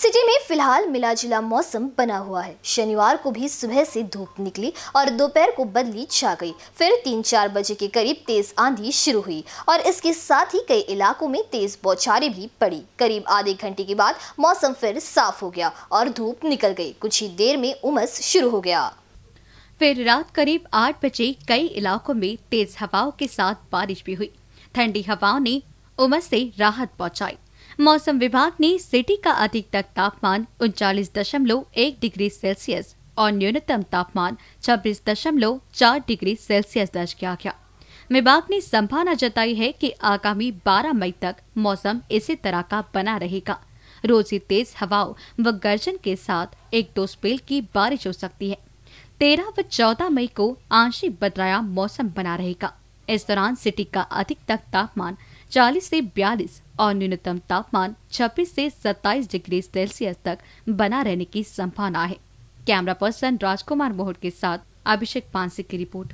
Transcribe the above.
city में फिलहाल मिला जुला मौसम बना हुआ है शनिवार को भी सुबह से धूप निकली और दोपहर को बदली छा गई फिर तीन चार बजे के करीब तेज आंधी शुरू हुई और इसके साथ ही कई इलाकों में तेज बौछारें भी पड़ी करीब आधे घंटे के बाद मौसम फिर साफ हो गया और धूप निकल गई कुछ ही देर में उमस शुरू हो गया फिर रात करीब आठ बजे कई इलाकों में तेज हवाओं के साथ बारिश भी हुई ठंडी हवाओं ने उमस से राहत पहुंचाई मौसम विभाग ने सिटी का अधिकतम तापमान उनचालीस दशमलव एक डिग्री सेल्सियस और न्यूनतम तापमान छब्बीस दशमलव चार डिग्री सेल्सियस दर्ज किया गया विभाग ने संभावना जताई है कि आगामी 12 मई तक मौसम इसी तरह का बना रहेगा रोज ही तेज हवाओं व गर्जन के साथ एक दो स्पेल की बारिश हो सकती है तेरह व चौदह मई को आंशिक बदलाया मौसम बना रहेगा इस दौरान सिटी का अधिकतम तापमान 40 से 42 और न्यूनतम तापमान 26 से 27 डिग्री सेल्सियस तक बना रहने की संभावना है कैमरा पर्सन राजकुमार मोहट के साथ अभिषेक पांसे की रिपोर्ट